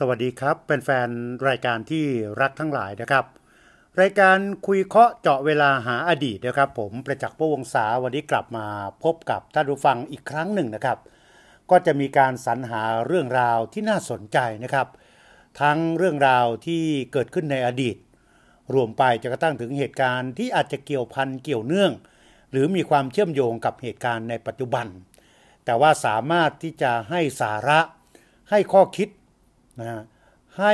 สวัสดีครับเป็นแฟนรายการที่รักทั้งหลายนะครับ รายการคุยเคาะเจาะเวลาหาอดีตนะครับผมประจักษ์พวงศาวันนี้กลับมาพบกับท่านผู้ฟังอีกครั้งหนึ่งนะครับ ก็จะมีการสรรหาเรื่องราวที่น่าสนใจนะครับ ทั้งเรื่องราวที่เกิดขึ้นในอดีต รวมไปจะกระตั้งถึงเหตุการณ์ที่อาจจะเกี่ยวพันเกี่ยวเนื่อง หรือมีความเชื่อมโยงกับเหตุการณ์ในปัจจุบัน แต่ว่าสามารถที่จะให้สาระให้ข้อคิดนะฮะให้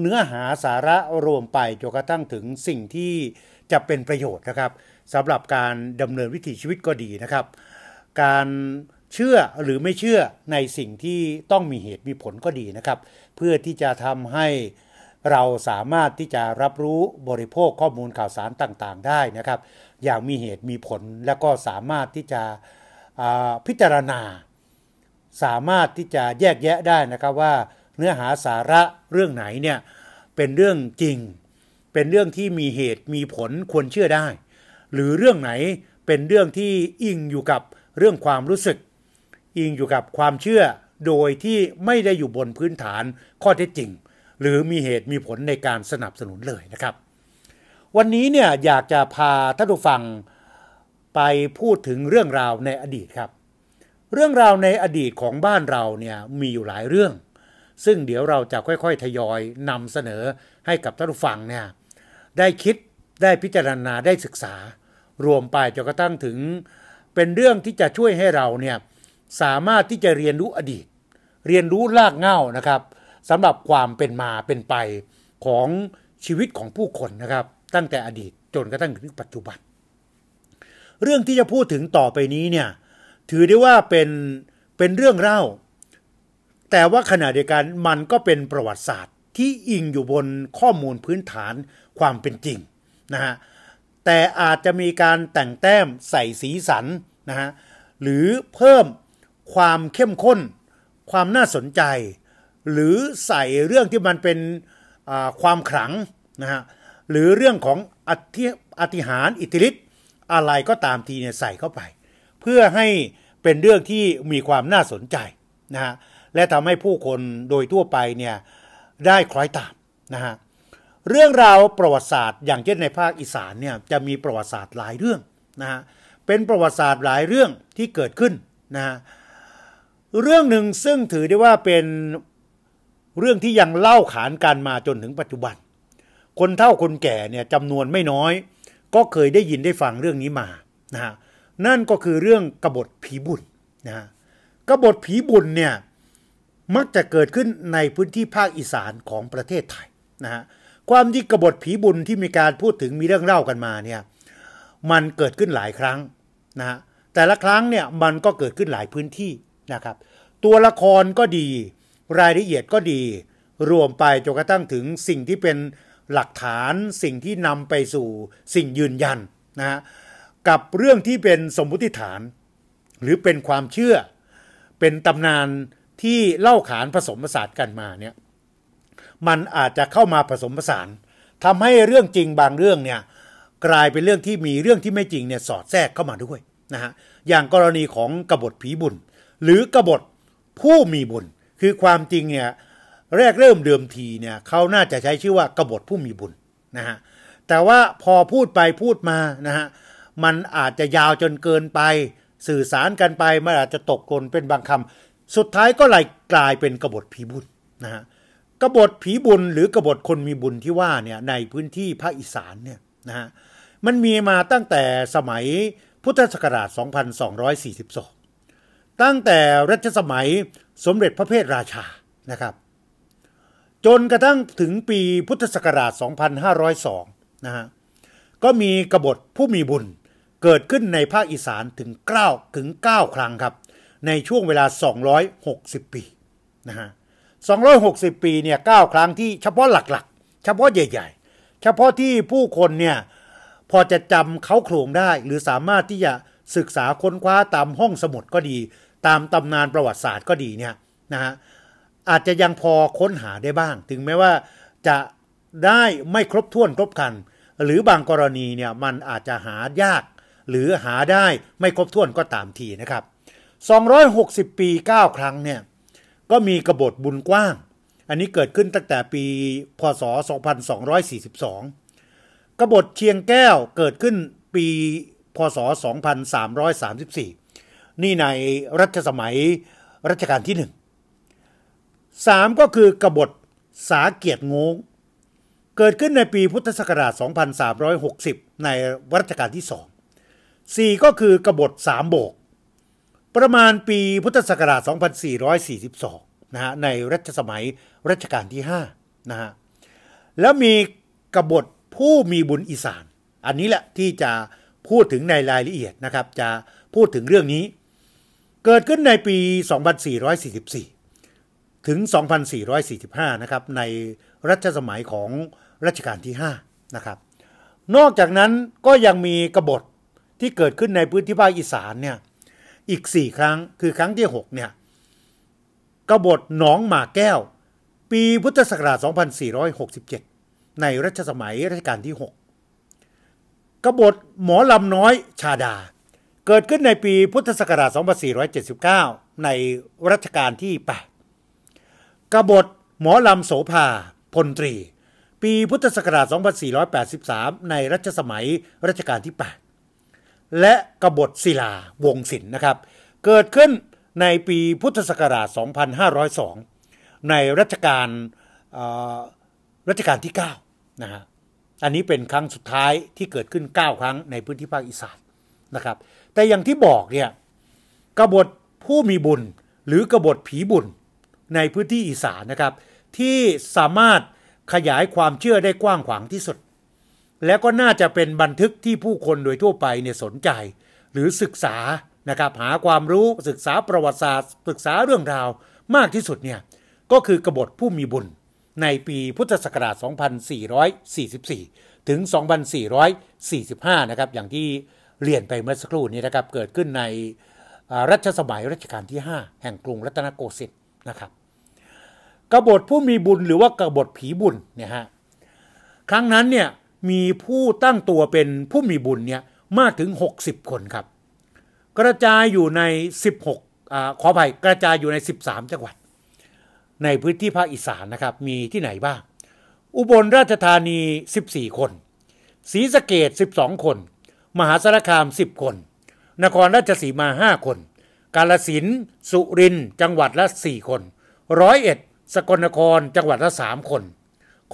เนื้อหาสาระรวมไปจนกระทั่งถึงสิ่งที่จะเป็นประโยชน์นะครับสำหรับการดำเนินวิถีชีวิตก็ดีนะครับ การเชื่อหรือไม่เชื่อในสิ่งที่ต้องมีเหตุมีผลก็ดีนะครับ เพื่อที่จะทำให้เราสามารถที่จะรับรู้บริโภคข้อมูลข่าวสารต่างๆ ได้นะครับ อย่างมีเหตุมีผลแล้วก็สามารถที่จะพิจารณาสามารถที่จะแยกแยะได้นะครับว่าเนื้อหาสาระเรื่องไหนเนี่ยเป็นเรื่องจริง เป็นเรื่องที่มีเหตุมีผลควรเชื่อได้ หรือเรื่องไหนเป็นเรื่องที่อิงอยู่กับเรื่องความรู้สึก อิงอยู่กับความเชื่อโดยที่ไม่ได้อยู่บนพื้นฐานข้อเท็จจริง หรือมีเหตุมีผลในการสนับสนุนเลยนะครับ วันนี้เนี่ยอยากจะพาท่านผู้ฟังไปพูดถึงเรื่องราวในอดีตครับ เรื่องราวในอดีตของบ้านเราเนี่ยมีอยู่หลายเรื่องซึ่ง เดี๋ยวเราจะค่อยๆทยอยนำเสนอให้กับท่านผู้ฟังเนี่ยได้คิดได้พิจารณาได้ศึกษา รวมไปจนกระทั่งถึง เป็นเรื่องที่จะช่วยให้เราเนี่ยสามารถที่จะเรียนรู้อดีต เรียนรู้รากเหง้านะครับสำหรับความเป็นมาเป็นไปของชีวิตของผู้คนนะครับ ตั้งแต่อดีตจนกระทั่งถึงปัจจุบันเรื่องที่จะพูดถึงต่อไปนี้เนี่ยถือได้ว่าเป็นเป็นเรื่องเล่าแต่ว่าขณะเดียวกันมันก็เป็นประวัติศาสตร์ที่อิงอยู่บนข้อมูลพื้นฐานความเป็นจริง นะฮะ แต่อาจจะมีการแต่งแต้มใส่สีสันนะฮะ หรือเพิ่มความเข้มข้น ความน่าสนใจ หรือใส่เรื่องที่มันเป็นความขลัง นะฮะ หรือเรื่องของอธิอธิหารอิทธิฤทธิ์อะไรก็ตามทีเนี่ยใส่เข้าไป เพื่อให้เป็นเรื่องที่มีความน่าสนใจนะฮะและทำให้ผู้คนโดยทั่วไปเนี่ยได้คล้อยตามนะฮะเรื่องราวประวัติศาสตร์ อย่างเช่นในภาคอีสานเนี่ยจะมีประวัติศาสตร์หลายเรื่องนะฮะเป็นประวัติศาสตร์หลายเรื่องที่เกิดขึ้นนะฮะเรื่องหนึ่งซึ่งถือได้ว่าเป็นเรื่องที่ยังเล่าขานกันมาจนถึงปัจจุบัน คนเฒ่าคนแก่เนี่ยจำนวนไม่น้อย ก็เคยได้ยินได้ฟังเรื่องนี้มานะฮะนั่นก็คือเรื่องกบฏผีบุญนะฮะกบฏผีบุญเนี่ยมักจะเกิดขึ้นในพื้นที่ภาคอีสานของประเทศไทยนะฮะ ความที่กบฏผีบุญที่มีการพูดถึงมีเรื่องเล่ากันมาเนี่ย มันเกิดขึ้นหลายครั้งนะฮะ แต่ละครั้งเนี่ย มันก็เกิดขึ้นหลายพื้นที่นะครับ ตัวละครก็ดี รายละเอียดก็ดี รวมไปจนกระทั่งถึงสิ่งที่เป็นหลักฐานสิ่งที่นำไปสู่สิ่งยืนยันนะฮะ กับเรื่องที่เป็นสมมุติฐาน หรือเป็นความเชื่อ เป็นตำนานที่เล่าขานผสมผสานกันมาเนี่ย มันอาจจะเข้ามาผสมผสาน ทำให้เรื่องจริงบางเรื่องเนี่ย กลายเป็นเรื่องที่มีเรื่องที่ไม่จริงเนี่ยสอดแทรกเข้ามาด้วยนะฮะ อย่างกรณีของกบฏผีบุญ หรือกบฏผู้มีบุญ คือความจริงเนี่ยแรกเริ่มเดิมทีเนี่ยเขาน่าจะใช้ชื่อว่ากบฏผู้มีบุญนะฮะ แต่ว่าพอพูดไปพูดมานะฮะ มันอาจจะยาวจนเกินไป สื่อสารกันไปมันอาจจะตกกลนเป็นบางคำสุดท้ายก็ไหลกลายเป็นกบฏผีบุญนะฮะกบฏผีบุญหรือกบฏคนมีบุญที่ว่าเนี่ยในพื้นที่ภาคอีสานเนี่ยนะฮะมันมีมาตั้งแต่สมัยพุทธศักราช 2242ตั้งแต่รัชสมัยสมเด็จพระเพทราชานะครับจนกระทั่งถึงปีพุทธศักราช 2502 นะฮะก็มีกบฏผู้มีบุญเกิดขึ้นในภาคอีสานถึง9ถึง9ครั้งครับในช่วงเวลา 260 ปีนะฮะ260 ปีเนี่ยเครั้งที่เฉพาะหลักๆ เฉพาะใหญ่ ๆ เฉพาะที่ผู้คนเนี่ยพอจะจำเขาโครงได้ หรือสามารถที่จะศึกษาค้นคว้าตามห้องสมุดก็ดี ตามตำนานประวัติศาสตร์ก็ดีเนี่ยนะฮะอาจจะยังพอค้นหาได้บ้าง ถึงแม้ว่าจะได้ไม่ครบถ้วนครบคัน หรือบางกรณีเนี่ยมันอาจจะหายาก หรือหาได้ไม่ครบถ้วนก็ตามทีนะครับ260 ปี 9 ครั้งเนี่ยก็มีกบฏบุญกว้าง อันนี้เกิดขึ้นตั้งแต่ปีพศ2242กบฏเชียงแก้วเกิดขึ้นปีพศ 2334 นี่ในรัชสมัยรัชกาลที่หนึ่งสามก็คือกบฏสาเกียรติงงเกิดขึ้นในปีพุทธศักราช 2360 ในรัชกาลที่สองสี่ก็คือกบฏสามโบกประมาณปีพุทธศักราช 2442 นะฮะ ในรัชสมัยรัชกาลที่5นะฮะ แล้วมีกบฏผู้มีบุญอีสาน อันนี้แหละ ที่จะพูดถึงในรายละเอียดนะครับ จะพูดถึงเรื่องนี้ เกิดขึ้นในปี 2444 ถึง 2445 นะครับ ในรัชสมัยของรัชกาลที่5นะครับ นอกจากนั้นก็ยังมีกบฏที่เกิดขึ้นในพื้นที่ภาคอีสานเนี่ยอีก4ครั้งคือครั้งที่6เนี่ยกบฏหนองหมาแก้ว ปีพุทธศักราช 2467 ในรัชสมัยรัชกาลที่ 6 กบฏหมอลำน้อยชาดา เกิดขึ้นในปีพุทธศักราช 2479 ในรัชกาลที่ 8กบฏหมอลำโสภาพลตรีปีพุทธศักราช 2483 ในรัชสมัยรัชกาลที่ 8และกบฏศิลาวงศิลนนะครับเกิดขึ้นในปีพุทธศักราช 2502 ในรัชกาลรัชกาลที่ 9 นะฮะอันนี้เป็นครั้งสุดท้ายที่เกิดขึ้น 9 ครั้งในพื้นที่ภาค อีสานนะครับแต่อย่างที่บอกเนี่ยกบฏผู้มีบุญหรือกบฏผีบุญในพื้นที่อีสานนะครับที่สามารถขยายความเชื่อได้กว้างขวางที่สุดแล้วก็น่าจะเป็นบันทึกที่ผู้คนโดยทั่วไปเนี่ยสนใจหรือศึกษานะครับหาความรู้ศึกษาประวัติศาสตร์ ศึกษาเรื่องราวมากที่สุดเนี่ย ก็คือกบฏผู้มีบุญในปีพุทธศักราช 2444 ถึง 2445 นะครับอย่างที่เรียนไปเมื่อสักครู่นี้นะครับเกิดขึ้นในรัชสมัยรัชกาลที่ 5 แห่งกรุงรัตนโกสินทร์นะครับกบฏผู้มีบุญหรือว่ากบฏผีบุญเนี่ยฮะครั้งนั้นเนี่ยมีผู้ตั้งตัวเป็นผู้มีบุญเนี่ยมากถึง 60 คนครับ กระจายอยู่ใน 16อขออภัยกระจายอยู่ใน 13 จังหวัด ในพื้นที่ภาคอีสานนะครับ มีที่ไหนบ้างอุบลราชธานี 14 คนศรีสะเกด12 คน มหาสารคาม 10 คน นครราชสีมา 5 คน กาลสินสุรินจังหวัดละ 4 คน ร้อยเอ็ดสกลนครจังหวัดละ 3 คน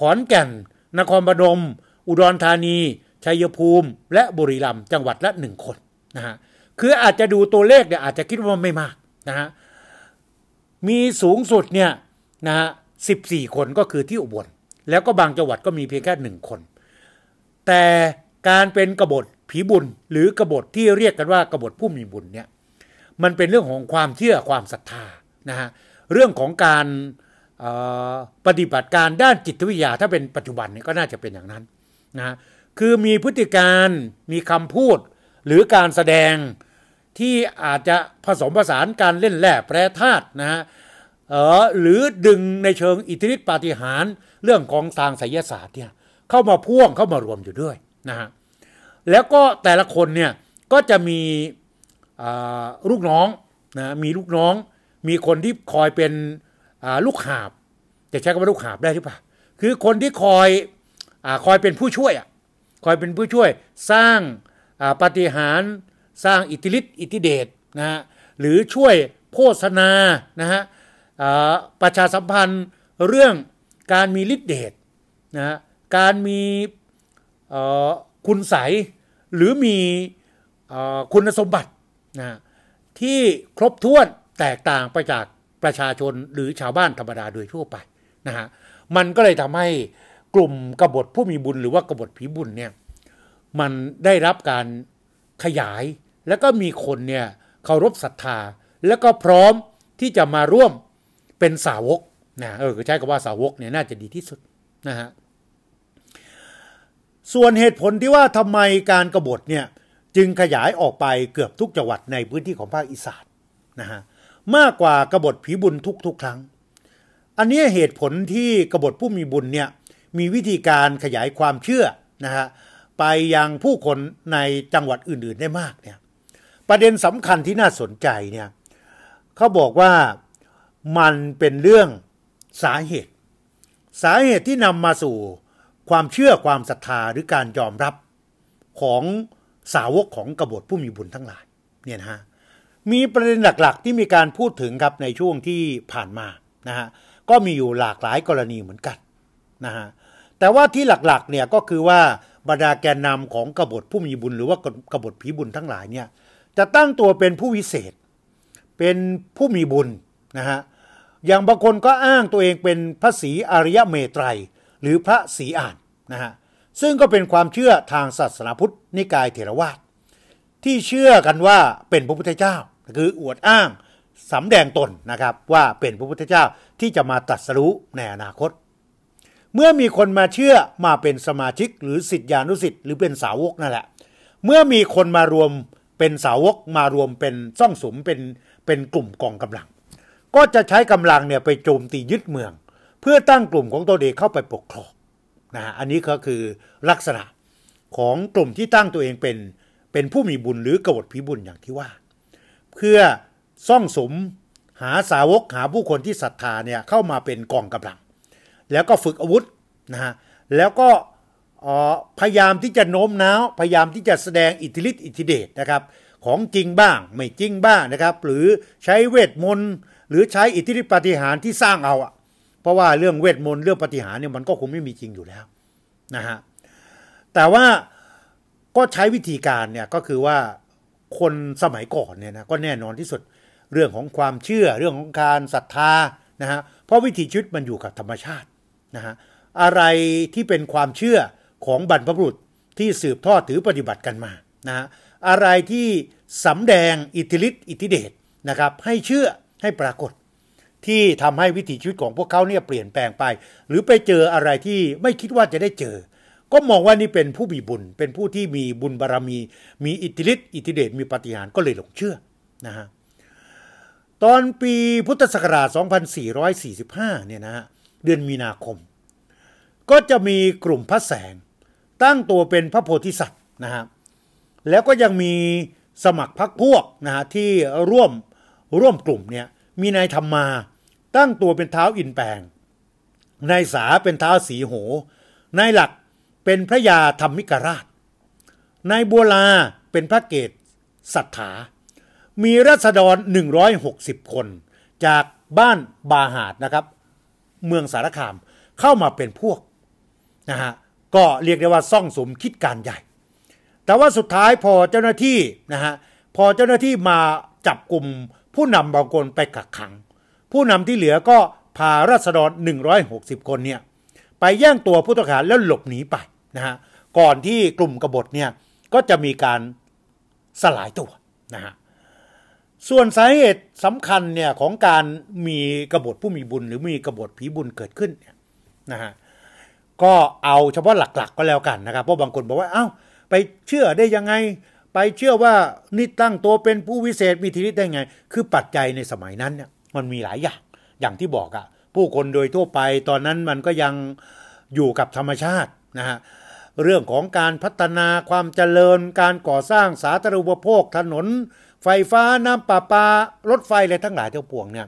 ขอนแก่น นครปฐมอุดรธานี ชัยภูมิ และบุรีรัมย์ จังหวัดละหนึ่งคนนะฮะคืออาจจะดูตัวเลขเนี่ยอาจจะคิดว่าไม่มากนะฮะ มีสูงสุดเนี่ยนะฮะสิบสี่คนก็คือที่อุบล แล้วก็บางจังหวัดก็มีเพียง แค่หนึ่งคน แต่การเป็นกบฏผีบุญ หรือกบฏที่เรียกกันว่ากบฏผู้มีบุญเนี่ย มันเป็นเรื่องของความเชื่อ ความศรัทธานะฮะ เรื่องของการปฏิบัติการด้านจิตวิทยาถ้าเป็นปัจจุบันนี่ก็น่าจะเป็นอย่างนั้นนะคือมีพฤติการมีคำพูดหรือการแสดงที่อาจจะผสมผสานการเล่นแร่แปรธาตุนะฮะหรือดึงในเชิงอิทธิฤทธิปาฏิหาริย์เรื่องของทางไสยศาสตร์เนี่ยเข้ามาพ่วงเข้ามารวมอยู่ด้วยนะฮะแล้วก็แต่ละคนเนี่ย ก็จะมีลูกน้องนะมีลูกน้อง มีคนที่คอยเป็นลูกหาบจะใช้คำว่าลูกหาบได้หรือเปล่าคือคนที่คอยคอยเป็นผู้ช่วยอ่ะคอยเป็นผู้ช่วยสร้างปฏิหารสร้างอิทธิฤทธิ์อิทธิเดชนะฮะหรือช่วยโฆษณานะฮะประชาสัมพันธ์เรื่องการมีฤทธิเดชนะฮะการมีคุณใสหรือมีคุณสมบัตินะที่ครบถ้วนแตกต่างไปจากประชาชนหรือชาวบ้านธรรมดาโดยทั่วไปนะฮะมันก็เลยทำให้กลุ่มกบฏผู้มีบุญหรือว่ากบฏผีบุญเนี่ยมันได้รับการขยายแล้วก็มีคนเนี่ย เคารพศรัทธา แล้วก็พร้อมที่จะมาร่วมเป็นสาวกนะเออใช้คำว่าสาวกเนี่ยน่าจะดีที่สุดนะฮะส่วนเหตุผลที่ว่าทำไมการกรบฏเนี่ย จึงขยายออกไปเกือบทุกจังหวัดในพื้นที่ของภาคอีสานนะฮะมากกว่ากบฏผีบุญทุก ๆ ครั้ง อันนี้เหตุผลที่กบฏผู้มีบุญเนี่ยมีวิธีการขยายความเชื่อนะฮะ ไปยังผู้คนในจังหวัดอื่นๆได้มากเนี่ย ประเด็นสำคัญที่น่าสนใจเนี่ยเขาบอกว่ามันเป็นเรื่องสาเหตุ สาเหตุที่นำมาสู่ความเชื่อความศรัทธาหรือการยอมรับของสาวกของกบฏผู้มีบุญทั้งหลายเนี่ยนะฮะ มีประเด็นหลักๆที่มีการพูดถึงครับในช่วงที่ผ่านมานะฮะ ก็มีอยู่หลากหลายกรณีเหมือนกันนะฮะแต่ว่าที่หลัก ๆ เนี่ย ก็คือว่าบรรดาแกนนำของกบฏผู้มีบุญหรือว่ากบฏผีบุญทั้งหลาย เนี่ย จะตั้งตัวเป็นผู้วิเศษ เป็นผู้มีบุญนะฮะอย่างบางคนก็อ้างตัวเองเป็นพระศรีอริยเมตรัยหรือพระศรีอ่านนะฮะซึ่งก็เป็นความเชื่อทางศาสนาพุทธนิกายเถรวาท ที่เชื่อกันว่าเป็นพระพุทธเจ้าคืออวดอ้างสำแดงตนนะครับว่าเป็นพระพุทธเจ้าที่จะมาตรัสรู้ในอนาคตเมื่อมีคนมาเชื่อมาเป็นสมาชิกหรือสิทธิานุสิทธิ์หรือเป็นสาวกนั่นแหละเมื่อมีคนมารวมเป็นสาวกมารวมเป็นซ่องสมเป็นเป็นกลุ่มกองกำลัง ก็จะใช้กำลังเนี่ยไปโจมตียึดเมือง เพื่อตั้งกลุ่มของตัวเองเข้าไปปกครองนะอันนี้ก็คือลักษณะของกลุ่มที่ตั้งตัวเองเป็นเป็นผู้มีบุญหรือกบฏผีบุญอย่างที่ว่า เพื่อซ่องสมหาสาวกหาผู้คนที่ศรัทธาเนี่ยเข้ามาเป็นกองกำลังแล้วก็ฝึกอาวุธนะฮะ แล้วก็พยายามที่จะโน้มน้าว พยายามที่จะแสดงอิทธิฤทธิ์อิทธิเดชนะครับของจริงบ้างไม่จริงบ้างนะครับหรือใช้เวทมนต์หรือใช้อิทธิฤทธิปฏิหารที่สร้างเอาอะเพราะว่าเรื่องเวทมนต์ เรื่องปฏิหารเนี่ยมันก็คงไม่มีจริงอยู่แล้วนะฮะแต่ว่าก็ใช้วิธีการเนี่ยก็คือว่าคนสมัยก่อนเนี่ยนะก็แน่นอนที่สุดเรื่องของความเชื่อ เรื่องของการศรัทธานะฮะเพราะวิถีชีวิตมันอยู่กับธรรมชาตินะฮะอะไรที่เป็นความเชื่อของบรรพบุรุษที่สืบทอดถือปฏิบัติกันมานะฮะอะไรที่สำแดงอิทธิฤทธิอิทธิเดชนะครับ ให้เชื่อให้ปรากฏ ที่ทำให้วิถีชีวิตของพวกเขาเนี่ยเปลี่ยนแปลงไป หรือไปเจออะไรที่ไม่คิดว่าจะได้เจอ ก็มองว่านี่เป็นผู้มีบุญเป็นผู้ที่มีบุญบารรมี มีอิทธิฤทธิอิทธิเดชมีปฏิหารก็เลยหลงเชื่อนะฮะตอนปีพุทธศักราช 2445 เนี่ยนะฮะเดือนมีนาคม ก็จะมีกลุ่มพระแสงตั้งตัวเป็นพระโพธิสัตว์นะฮะแล้วก็ยังมีสมัครพรรคพวกนะฮะที่ร่วมร่วมกลุ่มเนี่ยมีนายธรรมาตั้งตัวเป็นเท้าอินแปงนายสาเป็นเท้าสีโหนายหลักเป็นพระยาธรรมิกราชนายบัวลาเป็นพระเกศสัทธา มีรัษฎร160 คนจากบ้านบาหาดนะครับเมืองสารคามเข้ามาเป็นพวกนะฮะก็เรียกได้ว่าซ่องสมคิดการใหญ่ แต่ว่าสุดท้ายพอเจ้าหน้าที่นะฮะพอเจ้าหน้าที่มาจับกลุ่มผู้นำบางคนไปกักขัง ผู้นำที่เหลือก็พาราษฎร 160 คนเนี่ยไปแย่งตัวผู้ต้องหาแล้วหลบหนีไปนะฮะก่อนที่กลุ่มกบฏเนี่ยก็จะมีการสลายตัวนะฮะส่วนสาเหตุสำคัญเนี่ยของการมีกบฏผู้มีบุญหรือมีกบฏผีบุญเกิดขึ้นเนี่ยนะฮะ ก็เอาเฉพาะหลักๆกก็แล้วกันนะครับ เพราะบางคนบอกว่าเอา้า ไปเชื่อได้ยังไง ไปเชื่อว่านี่ตั้งตัวเป็นผู้วิเศษมีทิริได้ไง คือปัจจัยในสมัยนั้นเนี่ยมันมีหลายอย่าง อย่างที่บอกอะผู้คนโดยทั่วไปตอนนั้นมันก็ยังอยู่กับธรรมชาตินะฮะเรื่องของการพัฒนาความเจริญการก่อสร้างสาธารณูปโภคถนนไฟฟ้า น้ำประปารถไฟอะไรทั้งหลายทั้งปวงเนี่ย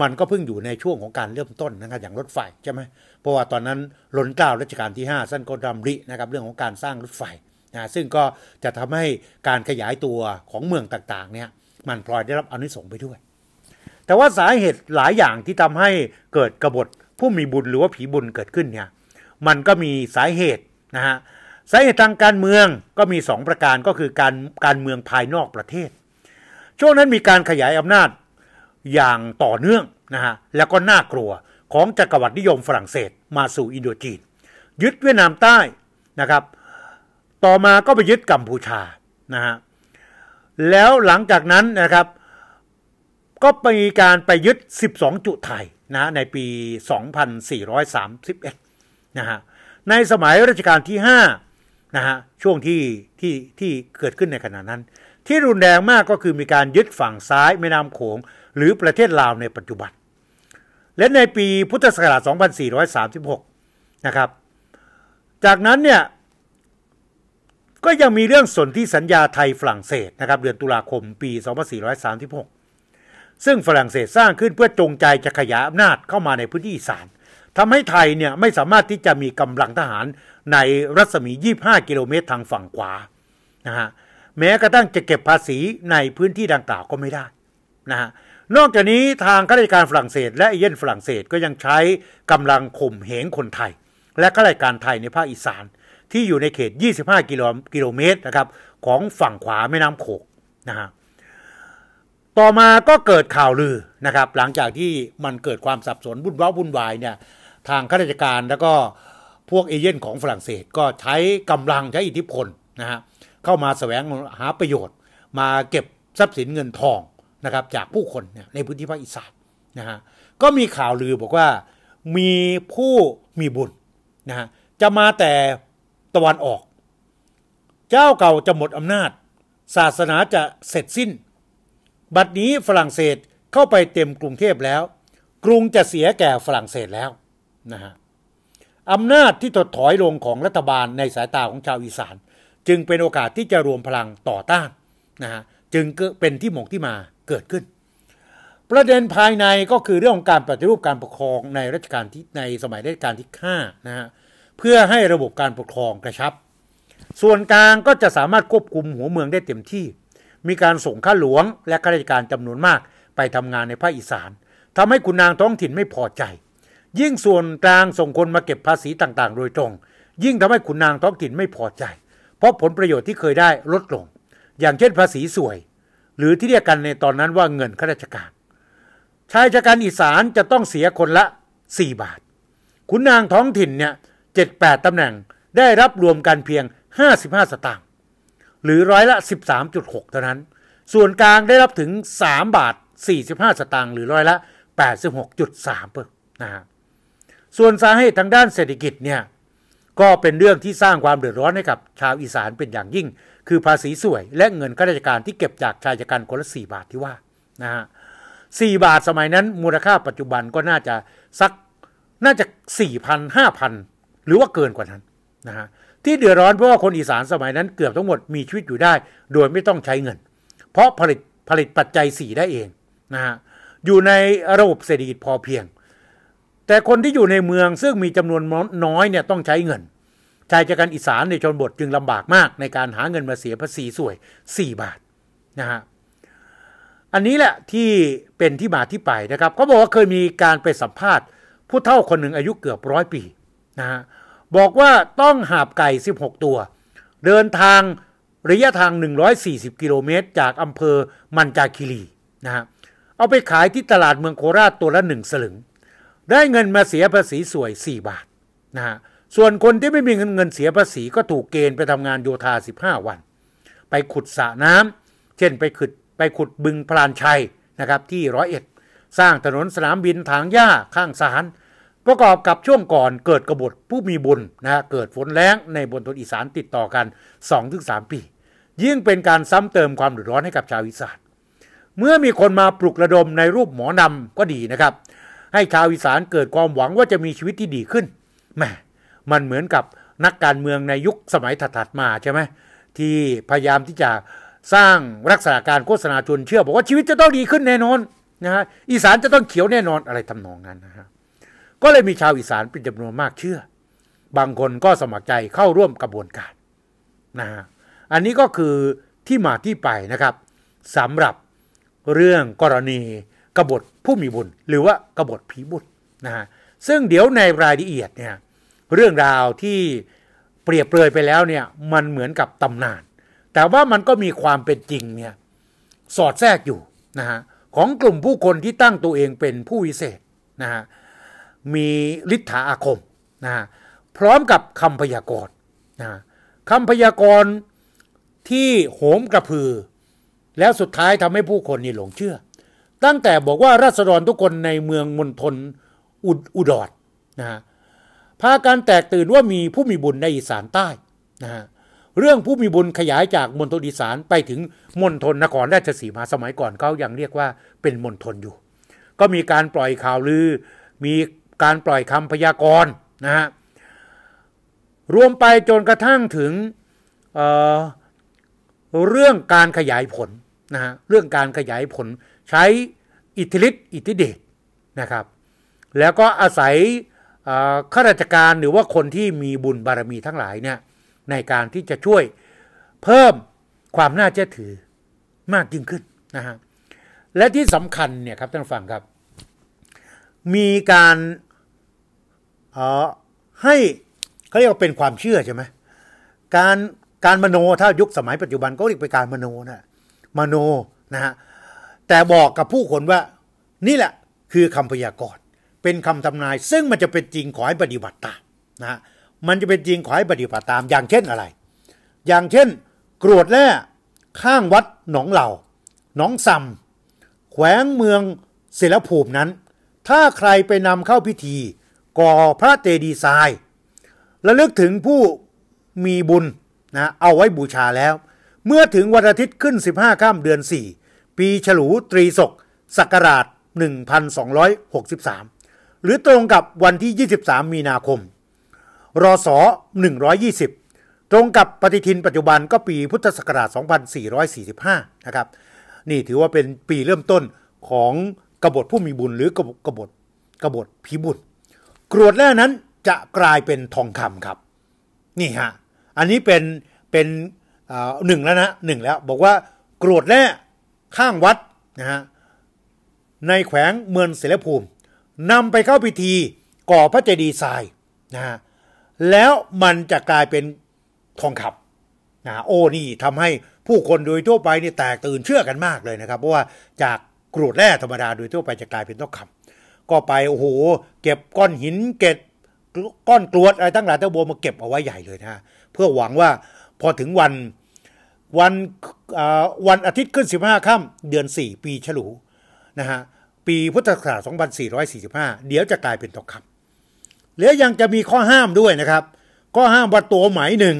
มันก็เพิ่งอยู่ในช่วงของการเริ่มต้นนะครับอย่างรถไฟใช่ไหมเพราะว่าตอนนั้นลนเกล้ารัชกาลที่ 5 สั้นก็ดำรินะครับเรื่องของการสร้างรถไฟนะซึ่งก็จะทำให้การขยายตัวของเมืองต่างๆเนี่ยมันพลอยได้รับอนุสงไปด้วย แต่ว่าสาเหตุหลายอย่างที่ทำให้เกิดกบฏผู้มีบุญหรือว่าผีบุญเกิดขึ้นเนี่ยมันก็มีสาเหตุนะฮะสาเหตุทางการเมืองก็มี 2 ประการก็คือการการเมืองภายนอกประเทศช่วงนั้นมีการขยายอำนาจอย่างต่อเนื่องนะฮะแล้วก็น่ากลัวของจักรวรรดินิยมฝรั่งเศส มาสู่อินโดจีน ยึดเวียดนามใต้นะครับต่อมาก็ไปยึดกัมพูชานะฮะแล้วหลังจากนั้นนะครับก็มีการไปยึด 12 จุดไทยนะในปี 2431นะฮะในสมัยรัชกาลที่5นะฮะช่วงที่ที่ที่เกิดขึ้นในขณะนั้นที่รุนแรงมากก็คือมีการยึดฝั่งซ้ายแม่น้ำโขง หรือประเทศลาวในปัจจุบัน และในปีพุทธศักราช 2436 นะครับจากนั้นเนี่ย ก็ยังมีเรื่องสนธิสัญญาไทยฝรั่งเศสนะครับเดือนตุลาคมปี 2436 ซึ่งฝรั่งเศสสร้างขึ้นเพื่อจงใจจะขยายอำนาจเข้ามาในพื้นที่อีสานทำให้ไทยเนี่ยไม่สามารถที่จะมีกำลังทหารในรัศมี 25 กิโลเมตรทางฝั่งขวานะฮะแม้กระทั่งจะเก็บภาษีในพื้นที่ดังกล่าวก็ไม่ได้นะฮะ นอกจากนี้ทางข้าราชการฝรั่งเศส และเอเย่นฝรั่งเศสก็ยังใช้กำลังข่มเหงคนไทย และข้าราชการไทยในภาคอีสาน ที่อยู่ในเขต 25 กิโลเมตรนะครับของฝั่งขวาแม่น้ำโขกนะฮะต่อมาก็เกิดข่าวลือนะครับ หลังจากที่มันเกิดความสับสนวุ่นวายวุ่นวายเนี่ยทางข้าราชการแล้วก็พวกเอเย่นของฝรั่งเศสก็ใช้กำลังใช้อิทธิพลนะฮะเข้ามาสแสวงหาประโยชน์ มาเก็บทรัพย์สินเงินทองนะครับจากผู้คนในพื้นที่ภาคอีสานนะฮะก็มีข่าวลือบอกว่ามีผู้มีบุญนะฮะจะมาแต่ตะวันออก เจ้าเก่าจะหมดอำนาจ ศาสนาจะเสร็จสิ้น บัดนี้ฝรั่งเศสเข้าไปเต็มกรุงเทพแล้ว กรุงจะเสียแก่ฝรั่งเศสแล้วนะฮะอำนาจที่ถดถอยลงของรัฐบาลในสายตาของชาวอีสานจึงเป็นโอกาสที่จะรวมพลังต่อต้านนะฮะจึงเป็นที่หมงที่มาเกิดขึ้น ประเด็นภายในก็คือเรื่องของการปฏิรูป การปกครองในรัชกาลที่ในสมัยรัชกาลที่5นะฮะเพื่อให้ระบบการปกครองกระชับส่วนกลางก็จะสามารถควบคุมหัวเมืองได้เต็มที่ มีการส่งข้าหลวงและข้าราชการจำนวนมากไปทำงานในภาคอีสาน ทำให้คุณนางท้องถิ่นไม่พอใจ ยิ่งส่วนกลางส่งคนมาเก็บภาษีต่างๆโดยตรง ยิ่งทำให้คุณนางท้องถิ่นไม่พอใจเพราะผลประโยชน์ที่เคยได้ลดลง อย่างเช่นภาษีสวย หรือที่เรียกกันในตอนนั้นว่าเงินข้าราชการ ชายชะกันอีสานจะต้องเสียคนละ 4 บาทขุนนางท้องถิ่นเนี่ยเจ็ดแปดตำแหน่งได้รับรวมกันเพียง 55 สตางค์หรือร้อยละ 13.6 เท่านั้น ส่วนกลางได้รับถึง 3 บาท 45 สตางค์หรือร้อยละ 86.3เปอร์นะฮะส่วนสาเหตุทางด้านเศรษฐกิจเนี่ยก็เป็นเรื่องที่สร้างความเดือดร้อนให้กับชาวอีสานเป็นอย่างยิ่ง คือภาษีสวย และเงินข้าราชการที่เก็บจากชายจักันคนละสี่บาทที่ว่านะฮะสี่บาทสมัยนั้นมูลค่าปัจจุบันก็น่าจะสักน่าจะสี่พันห้าพันหรือว่าเกินกว่านั้นนะฮะที่เดือดร้อนเพราะว่าคนอีสานสมัยนั้นเกือบทั้งหมดมีชีวิตอยู่ได้ โดยไม่ต้องใช้เงิน เพราะผลิตผลิตปัจจัยสี่ได้เองนะฮะอยู่ในระบบเศรษฐกิจพอเพียงแต่คนที่อยู่ในเมืองซึ่งมีจำนวนน้อยเนี่ยต้องใช้เงิน ชายจากันอีสานในชนบทจึงลำบากมากในการหาเงินมาเสียภาษีสวย 4 บาทนะฮะ อันนี้แหละ ที่เป็นที่มาที่ไปนะครับ เขาบอกว่าเคยมีการไปสัมภาษณ์ ผู้เฒ่าคนหนึ่งอายุเกือบร้อยปีนะฮะบอกว่าต้องหาบไก่ 16 ตัว เดินทางระยะทาง 140 กิโลเมตร จากอำเภอมันจาคิรีนะฮะเอาไปขายที่ตลาดเมืองโคราชตัวละหนึ่งสลึงได้เงินมาเสียภาษีสวย 4 บาทนะฮะ ส่วนคนที่ไม่มีเงินเงินเสียภาษีก็ถูกเกณฑ์ไปทำงานโยธา 15 วัน ไปขุดสระน้ำ เช่นไปขุดไปขุดบึงพลานชัยนะครับ ที่ร้อยเอ็ด สร้างถนนสนามบินถางหญ้าข้างศาลประกอบกับช่วงก่อนเกิดกบฏผู้มีบุญนะฮะ เกิดฝนแล้งในบนทนอีสานติดต่อกัน 2-3 ปี ยิ่งเป็นการซ้ำเติมความเดือดร้อนให้กับชาวอีสานเมื่อมีคนมาปลุกระดมในรูปหมอนำก็ดีนะครับให้ชาวอีสานเกิดความหวังว่าจะมีชีวิตที่ดีขึ้นแหมมันเหมือนกับนักการเมืองในยุคสมัยถัดมาใช่ไหมที่พยายามที่จะสร้างรักษาการโฆษณาชวนเชื่อ บอกว่าชีวิตจะต้องดีขึ้นแน่นอนนะฮะอีสานจะต้องเขียวแน่นอนอะไรทำนองนั้นนะฮะก็เลยมีชาวอีสานเป็นจำนวนมากเชื่อ บางคนก็สมัครใจเข้าร่วมกระบวนการนะฮะอันนี้ก็คือที่มาที่ไปนะครับสำหรับเรื่องกรณีกบฏผู้มีบุญหรือว่ากบฏผีบุตรนะฮะซึ่งเดี๋ยวในรายละเอียดเนี่ยเรื่องราวที่เปรียบเปรยไปแล้วเนี่ยมันเหมือนกับตำนานแต่ว่ามันก็มีความเป็นจริงเนี่ยสอดแทรกอยู่นะฮะของกลุ่มผู้คนที่ตั้งตัวเองเป็นผู้วิเศษนะฮะมีฤทธาอาคมนะฮะพร้อมกับคำพยากรณ์นะะคำพยากรณ์ที่โหมกระพือ แล้วสุดท้ายทำให้ผู้คนนี่หลงเชื่อตั้งแต่บอกว่าราษฎรทุกคนในเมืองมณฑลอุดอดรนะพาการแตกตื่นว่ามีผู้มีบุญในอีสานใต้นะฮะเรื่องผู้มีบุญขยายจากมณฑลอีสานไปถึงมณฑลนครราชสีมาสมัยก่อนเขายังเรียกว่าเป็นมณฑลอยู่ ก็มีการปล่อยข่าวลือมีการปล่อยคำพยากรณ์นะฮะรวมไปจนกระทั่งถึงเเรื่องการขยายผลนะฮะเรื่องการขยายผลใช้อิทธิฤทธิ์อิทธิเดชนะครับ แล้วก็อาศัยข้าราชการ หรือว่าคนที่มีบุญบารมีทั้งหลายเนี่ย ในการที่จะช่วยเพิ่มความน่าเชื่อถือมากยิ่งขึ้นนะฮะและที่สำคัญเนี่ยครับท่านฟังครับ มีการให้เขาเรียกว่าเป็นความเชื่อใช่ไหมการ การมโน ถ้ายุคสมัยปัจจุบันก็เรียกเป็นการมโนนะมโนนะฮะแต่บอกกับผู้คนว่านี่แหละคือคำพยากรณ์เป็นคำทำนาย ซึ่งมันจะเป็นจริงขอให้ปฏิบัติตามนะมันจะเป็นจริงขอให้ปฏิบัติตามอย่างเช่นอะไร อย่างเช่น กรวดแร่ข้างวัดหนองเหล่าหนองซำแขวงเมืองศิลภูมินั้น ถ้าใครไปนำเข้าพิธี ก่อพระเตดีทรายละลึกถึงผู้มีบุญนะเอาไว้บูชาแล้ว เมื่อถึงวันอาทิตย์ขึ้น 15ข้ามเดือน4ปีฉลูตรีศกศักราช 1263 หรือตรงกับวันที่ 23 มีนาคม รศ 120 ตรงกับปฏิทินปัจจุบันก็ปีพุทธศักราช 2445นะครับ นี่ถือว่าเป็นปีเริ่มต้นของกบฏผู้มีบุญหรือกบกบฏกบฏผีบุญกรวดแร่นั้นจะกลายเป็นทองคำครับ นี่ฮะ อันนี้เป็นเป็นหนึ่งแล้วนะหนึ่งแล้วบอกว่า กรวดแร่ข้างวัดนะฮะในแขวงเมืองเสรภูมินำไปเข้าพิธีก่อพระเจดีย์ทรายนะฮะแล้วมันจะกลายเป็นทองคำนะโอ้นี่ทำให้ผู้คนโดยทั่วไปนี่แตกตื่นเชื่อกันมากเลยนะครับเพราะว่าจากกรวดแร่ธรรมดาโดยทั่วไปจะกลายเป็นทองคำก็ไปโอ้โห เก็บก้อนหินเก็บก้อนกรวดอะไรตั้งหลายตั้งโบมาเก็บเอาไว้ใหญ่เลยนะเพื่อหวังว่าพอถึงวันวันวันอาทิตย์ขึ้น 15ค่ำเดือน 4 ปีฉลูนะฮะปีพุทธศักราช2445 เดี๋ยวจะกลายเป็นทองคำแล้วยังจะมีข้อห้ามด้วยนะครับ ข้อห้ามว่าตัวไหมหนึ่ง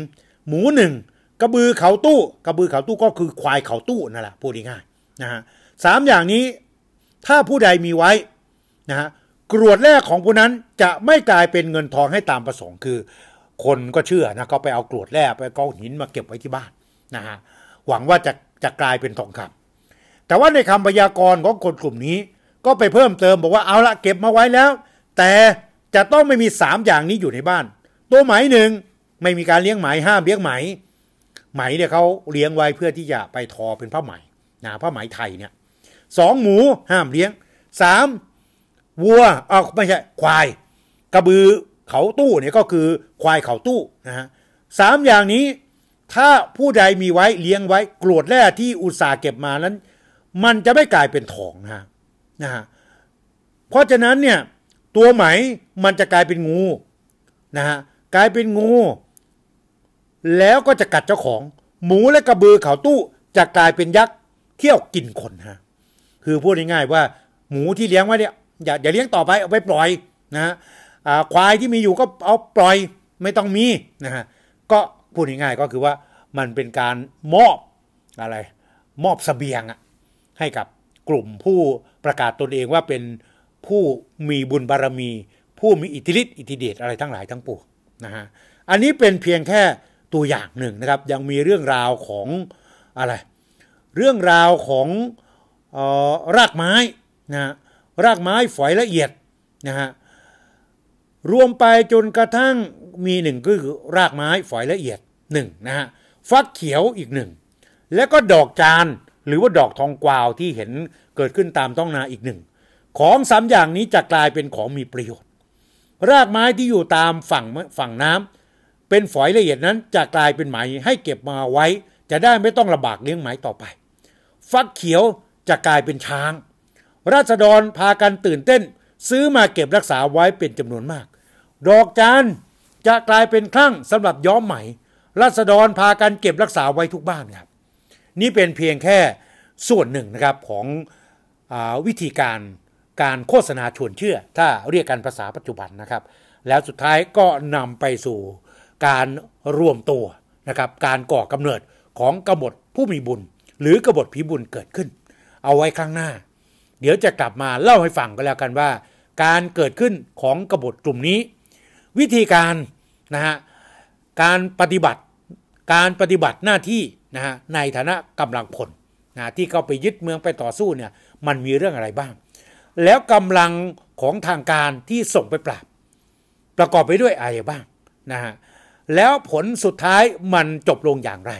หมูหนึ่งกระบือเขาตู้ กระบือเขาตู้ก็คือควายเขาตู้นั่นแหละพูดง่ายนะฮะสามอย่างนี้ถ้าผู้ใดมีไว้นะฮะกรวดแรกของผู้นั้นจะไม่กลายเป็นเงินทองให้ตามประสงค์ คือ คนก็เชื่อนะก็ไปเอากรวดแร่ไปก้อนหินมาเก็บไว้ที่บ้านนะฮะหวังว่าจะจะกลายเป็นทองคำแต่ว่าในคำพยากรณ์ของคนกลุ่มนี้ก็ไปเพิ่มเติมบอกว่าเอาละเก็บมาไว้แล้ว แต่จะต้องไม่มีสามอย่างนี้อยู่ในบ้าน ตัวไหมหนึ่งไม่มีการเลี้ยงไหมห้ามเลี้ยงไหมไหมเนี่ยเขาเลี้ยงไว้เพื่อที่จะไปทอเป็นผ้าไหมนะผ้าไหมไทยเนี่ยสองหมูห้ามเลี้ยงสามวัวเอาไม่ใช่ควาย กระบือเขาตู้เนี่ยก็คือควายเขาตู้นะฮะสามอย่างนี้ถ้าผู้ใดมีไว้เลี้ยงไว้กรวดแร่ที่อุตสาห์เก็บมานั้นมันจะไม่กลายเป็นทองนะฮะนะฮะเพราะฉะนั้นเนี่ยตัวไหมมันจะกลายเป็นงูนะฮะ กลายเป็นงู แล้วก็จะกัดเจ้าของ หมูและกระบือเขาตู้จะกลายเป็นยักษ์เที่ยวกินคนฮะคือพูดง่ายๆว่าหมูที่เลี้ยงไว้เนี่ยอย่าอย่าเลี้ยงต่อไปเอาไปปล่อยนะฮะควายที่มีอยู่ก็เอาปล่อย ไม่ต้องมีนะฮะก็พูดง่ายๆก็คือว่ามันเป็นการมอบอะไรมอบสเสบียงอะให้กับกลุ่มผู้ประกาศตนเองว่าเป็นผู้มีบุญบารมีผู้มีอิทธิฤทธิ์อิทธิเดชอะไรทั้งหลายทั้งปวงนะฮะอันนี้เป็นเพียงแค่ตัวอย่างหนึ่งนะครับยังมีเรื่องราวของอะไรเรื่องราวของออรากไม้นะรากไม้ฝอยละเอียดนะฮะรวมไปจนกระทั่งมีหนึ่งก็คือรากไม้ฝอยละเอียดหนึ่งนะฮะฟักเขียวอีกหนึ่งแล้วก็ดอกจานหรือว่าดอกทองกวาวที่เห็นเกิดขึ้นตามต้องนาอีกหนึ่งของสามอย่างนี้จะกลายเป็นของมีประโยชน์ รากไม้ที่อยู่ตามฝั่งฝั่งน้ำ เป็นฝอยละเอียดนั้น จะกลายเป็นไหมให้เก็บมาไว้จะได้ไม่ต้องลำบากเลี้ยงไหมต่อไปฟักเขียวจะกลายเป็นช้าง ราษฎรพากันตื่นเต้น ซื้อมาเก็บรักษาไว้เป็นจำนวนมาก ดอกจานจะกลายเป็นคลั่งสำหรับย้อมไหมรัษฎรพากันเก็บรักษาไว้ทุกบ้านครับ นี่เป็นเพียงแค่ส่วนหนึ่งนะครับ ของอวิธีการการโฆษณาชวนเชื่อ ถ้าเรียกกันภาษาปัจจุบันนะครับ แล้วสุดท้ายก็นำไปสู่การรวมตัวนะครับการก่อกำเนิดของกบฏผู้มีบุญ หรือกบฏผีบุญเกิดขึ้น เอาไว้ข้างหน้า เดี๋ยวจะกลับมาเล่าให้ฟังก็แล้วกันว่า การเกิดขึ้นของกบฏกลุ่มนี้ วิธีการนะฮะการปฏิบัติการปฏิบัติหน้าที่นะฮะในฐานะกำลังพลนะที่เข้าไปยึดเมืองไปต่อสู้เนี่ยมันมีเรื่องอะไรบ้าง แล้วกำลังของทางการที่ส่งไปปราบประกอบไปด้วยอะไรบ้างนะฮะแล้วผลสุดท้ายมันจบลงอย่างไร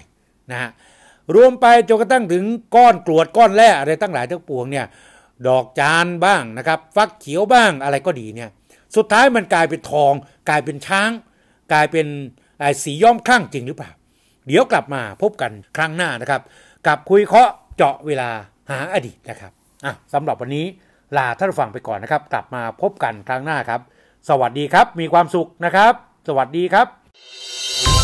นะฮะรวมไปจนกระทั่งถึงก้อนกรวดก้อนแร่อะไรตั้งหลายทั้งปวงเนี่ยดอกจานบ้างนะครับ ฟักเขียวบ้างอะไรก็ดีเนี่ย สุดท้ายมันกลายเป็นทอง กลายเป็นช้าง กลายเป็นสีย้อมข้างจริงหรือเปล่าเดี๋ยวกลับมาพบกันครั้งหน้านะครับ กับคุยเคาะเจาะเวลาหาอดีตนะครับ อ่ะสำหรับวันนี้ลาท่านฟังไปก่อนนะครับ กลับมาพบกันครั้งหน้าครับ สวัสดีครับ มีความสุขนะครับ สวัสดีครับ